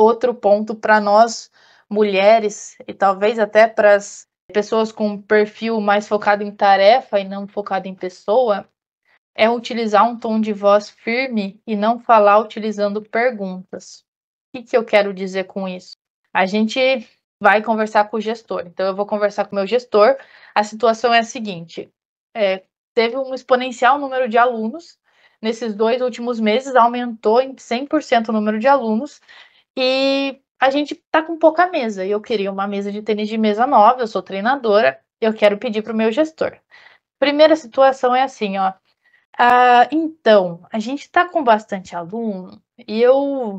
outro ponto para nós mulheres e talvez até para as pessoas com um perfil mais focado em tarefa e não focado em pessoa é utilizar um tom de voz firme e não falar utilizando perguntas. O que, que eu quero dizer com isso? A gente vai conversar com o gestor. Então, eu vou conversar com o meu gestor. A situação é a seguinte: é, teve um exponencial número de alunos. Nesses dois últimos meses, aumentou em 100% o número de alunos. E a gente tá com pouca mesa. E eu queria uma mesa de tênis de mesa nova, eu sou treinadora, eu quero pedir para o meu gestor. Primeira situação é assim, ó. Ah, então, a gente tá com bastante aluno e eu.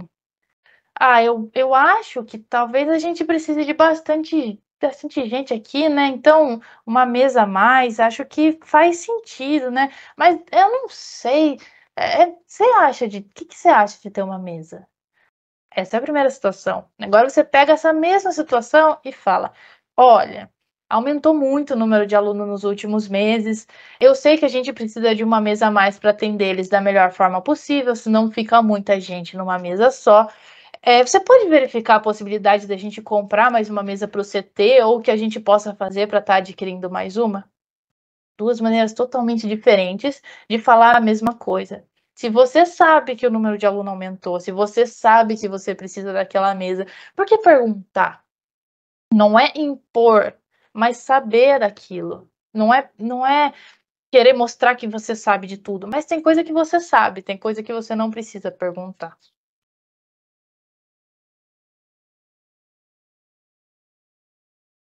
Ah, eu, eu acho que talvez a gente precise de bastante bastante gente aqui, né? Então, uma mesa a mais, acho que faz sentido, né? Mas eu não sei. É, é você acha de. O que, que você acha de ter uma mesa? Essa é a primeira situação. Agora você pega essa mesma situação e fala: olha, aumentou muito o número de alunos nos últimos meses. Eu sei que a gente precisa de uma mesa a mais para atender eles da melhor forma possível, senão fica muita gente numa mesa só. É, você pode verificar a possibilidade da gente comprar mais uma mesa para o CT ou que a gente possa fazer para estar tá adquirindo mais uma? Duas maneiras totalmente diferentes de falar a mesma coisa. Se você sabe que o número de aluno aumentou, se você sabe que você precisa daquela mesa, por que perguntar? Não é impor, mas saber aquilo. Não é, não é querer mostrar que você sabe de tudo, mas tem coisa que você sabe, tem coisa que você não precisa perguntar.